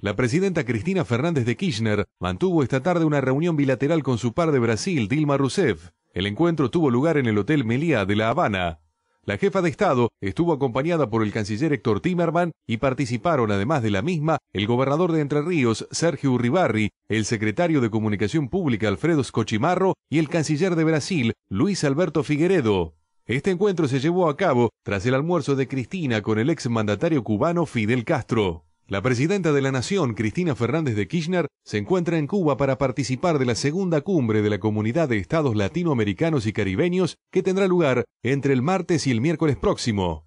La presidenta Cristina Fernández de Kirchner mantuvo esta tarde una reunión bilateral con su par de Brasil, Dilma Rousseff. El encuentro tuvo lugar en el Hotel Meliá de La Habana. La jefa de Estado estuvo acompañada por el canciller Héctor Timerman y participaron, además de la misma, el gobernador de Entre Ríos, Sergio Urribarri, el secretario de Comunicación Pública, Alfredo Scochimarro, y el canciller de Brasil, Luis Alberto Figueredo. Este encuentro se llevó a cabo tras el almuerzo de Cristina con el exmandatario cubano Fidel Castro. La presidenta de la Nación, Cristina Fernández de Kirchner, se encuentra en Cuba para participar de la segunda cumbre de la Comunidad de Estados Latinoamericanos y Caribeños que tendrá lugar entre el martes y el miércoles próximo.